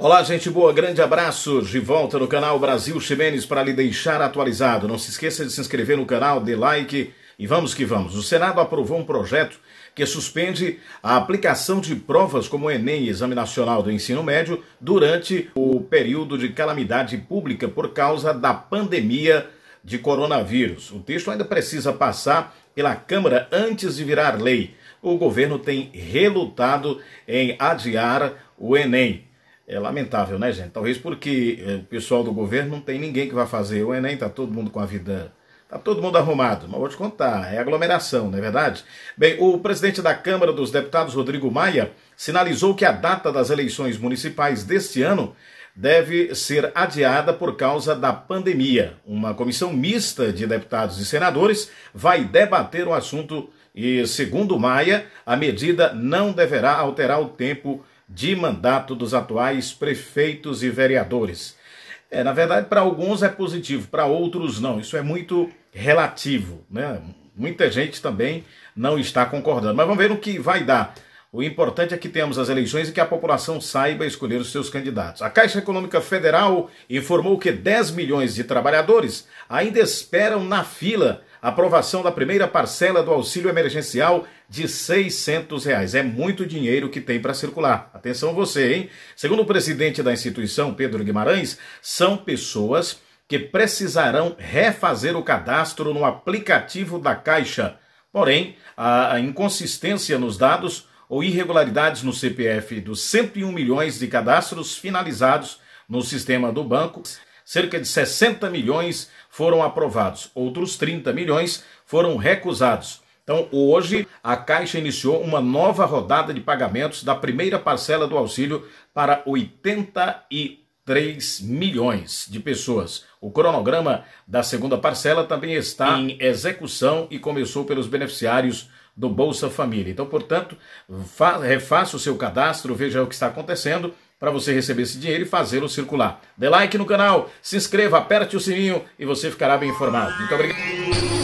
Olá, gente boa, grande abraço. De volta no canal Brasil Ximenes para lhe deixar atualizado. Não se esqueça de se inscrever no canal, dê like e vamos que vamos. O Senado aprovou um projeto que suspende a aplicação de provas como o Enem Exame Nacional do Ensino Médio durante o período de calamidade pública por causa da pandemia de coronavírus. O texto ainda precisa passar pela Câmara antes de virar lei. O governo tem relutado em adiar o Enem. É lamentável, né, gente? Talvez porque eh, o pessoal do governo não tem ninguém que vai fazer o Enem, tá todo mundo com a vida Está todo mundo arrumado, mas vou te contar, é aglomeração, não é verdade? Bem, o presidente da Câmara dos Deputados, Rodrigo Maia, sinalizou que a data das eleições municipais deste ano deve ser adiada por causa da pandemia. Uma comissão mista de deputados e senadores vai debater o assunto e, segundo Maia, a medida não deverá alterar o tempo de mandato dos atuais prefeitos e vereadores. É, na verdade, para alguns é positivo, para outros não. Isso é muito relativo, né? Muita gente também não está concordando. Mas vamos ver no que vai dar. O importante é que temos as eleições e que a população saiba escolher os seus candidatos. A Caixa Econômica Federal informou que 10 milhões de trabalhadores ainda esperam na fila aprovação da primeira parcela do auxílio emergencial de 600 reais. É muito dinheiro que tem para circular. Atenção você, hein? Segundo o presidente da instituição, Pedro Guimarães, são pessoas que precisarão refazer o cadastro no aplicativo da Caixa. Porém, a inconsistência nos dados ou irregularidades no CPF dos 101 milhões de cadastros finalizados no sistema do banco cerca de 60 milhões foram aprovados, outros 30 milhões foram recusados. Então, hoje, a Caixa iniciou uma nova rodada de pagamentos da primeira parcela do auxílio para 83 milhões de pessoas. O cronograma da segunda parcela também está em execução e começou pelos beneficiários do Bolsa Família. Então, portanto, refaça o seu cadastro, veja o que está acontecendo para você receber esse dinheiro e fazê-lo circular. Dê like no canal, se inscreva, aperte o sininho e você ficará bem informado. Muito obrigado.